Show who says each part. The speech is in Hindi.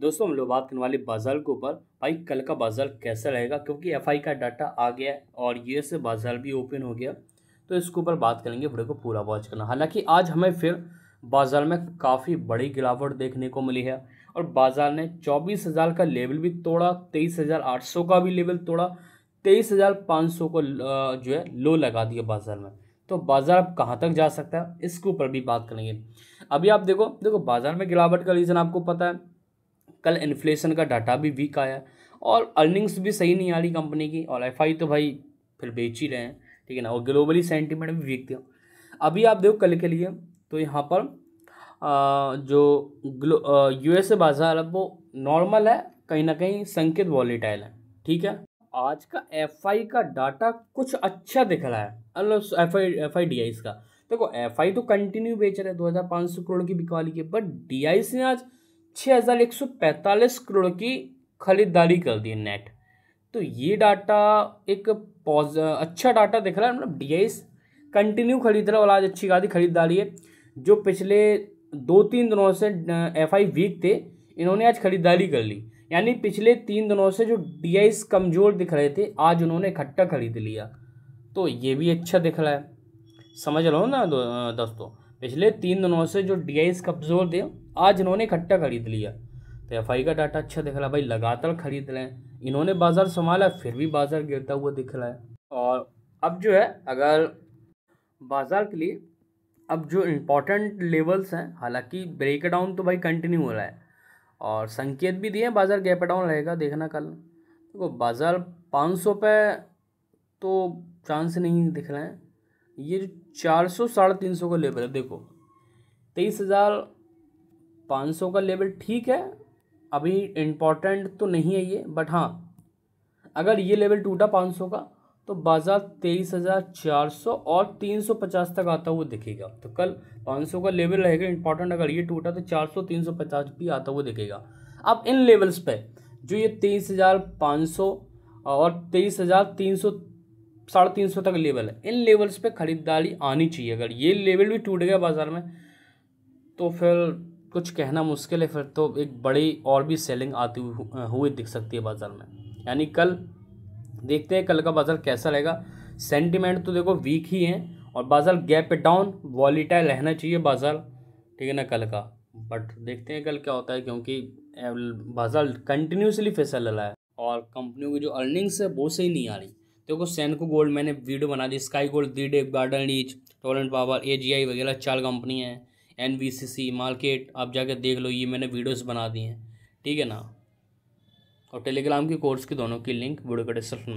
Speaker 1: दोस्तों हम लोग बात करने वाले बाजार के ऊपर भाई कल का बाजार कैसा रहेगा क्योंकि एफ का डाटा आ गया और ये से बाजार भी ओपन हो गया तो इसके ऊपर बात करेंगे वीडियो को पूरा वॉच करना हालांकि आज हमें फिर बाज़ार में काफ़ी बड़ी गिरावट देखने को मिली है और बाज़ार ने चौबीस हज़ार का लेवल भी तोड़ा तेईस हज़ार आठ सौ का भी लेवल तोड़ा तेईस हज़ार पाँच सौ को जो है लो लगा दिया बाज़ार में तो बाज़ार अब कहाँ तक जा सकता है इसके ऊपर भी बात करेंगे अभी आप देखो देखो बाज़ार में गिरावट का रीज़न आपको पता है कल इन्फ्लेशन का डाटा भी वीक आया और अर्निंग्स भी सही नहीं आ रही कंपनी की और एफ तो भाई फिर बेच ही रहे हैं ठीक है ना और ग्लोबली सेंटिमेंट भी वीक थे अभी आप देखो कल के लिए तो यहाँ पर आ, जो ग्लो यूएस बाज़ार है वो नॉर्मल है कहीं ना कहीं संकेत वॉलीटाइल है ठीक है आज का एफ का डाटा कुछ अच्छा दिख रहा है मतलब F I F I D I इसका देखो एफ आई तो कंटिन्यू बेच रहे हैं दो हज़ार पाँच सौ करोड़ की बिकवाली के बट डी आई ने आज छः हज़ार एक सौ पैंतालीस करोड़ की खरीदारी कर दी नेट तो ये डाटा एक पॉज अच्छा डाटा दिख रहा है मतलब डी कंटिन्यू खरीद रहा है और आज अच्छी खादी खरीदारी है जो पिछले दो तीन दिनों से एफ आई वीक थे इन्होंने आज खरीदारी कर ली यानी पिछले तीन दिनों से जो डी एस कमज़ोर दिख रहे थे आज उन्होंने इकट्ठा खरीद लिया तो ये भी अच्छा दिख रहा है समझ हो ना दोस्तों पिछले तीन दिनों से जो डी एस कमज़ोर थे आज इन्होंने इकट्ठा खरीद लिया तो एफ का डाटा अच्छा दिख रहा है भाई लगातार खरीद रहे हैं इन्होंने बाज़ार संभाला फिर भी बाज़ार गिरता हुआ दिख रहा है और अब जो है अगर बाज़ार के लिए अब जो इम्पोर्टेंट लेवल्स हैं हालांकि ब्रेक डाउन तो भाई कंटिन्यू हो रहा है और संकेत भी दिए बाज़ार गैप डाउन रहेगा देखना कल देखो तो बाज़ार पाँच सौ पे तो चांस नहीं दिख रहे हैं ये जो चार सौ साढ़े तीन सौ का लेवल है देखो तेईस हज़ार पाँच सौ का लेवल ठीक है अभी इम्पॉर्टेंट तो नहीं है ये बट हाँ अगर ये लेवल टूटा पाँच सौ का तो बाज़ार तेईस हज़ार चार सौ और तीन सौ पचास तक आता हुआ दिखेगा तो कल पाँच सौ का लेवल रहेगा इंपॉर्टेंट अगर ये टूटा तो चार सौ तीन सौ पचास भी आता हुआ दिखेगा अब इन लेवल्स पे जो ये तेईस हज़ार पाँच सौ और तेईस हज़ार तीन सौ साढ़े तीन सौ तक लेवल है इन लेवल्स पर ख़रीदारी आनी चाहिए अगर ये लेवल भी टूट गया बाज़ार में तो फिर कुछ कहना मुश्किल है फिर तो एक बड़ी और भी सेलिंग आती हुई दिख सकती है बाज़ार में यानी कल देखते हैं कल का बाज़ार कैसा रहेगा सेंटिमेंट तो देखो वीक ही है और बाज़ार गैप पे डाउन वॉलीटाइल रहना चाहिए बाज़ार ठीक है ना कल का बट देखते हैं कल क्या होता है क्योंकि बाज़ार कंटिन्यूसली फिसल रहा है और कंपनियों की जो अर्निंग्स है वो सही नहीं आ रही देखो सैनको गोल्ड मैंने वीडियो बना दी स्काई गोल्ड दी डे गार्डन रीच टोलेंट पावर ए वगैरह चार कंपनी हैं N B C C market आप जाकर देख लो ये मैंने वीडियोस बना दी हैं ठीक है ना और टेलीग्राम के कोर्स के दोनों की लिंक वीडियो का डिस्क्रिप्शन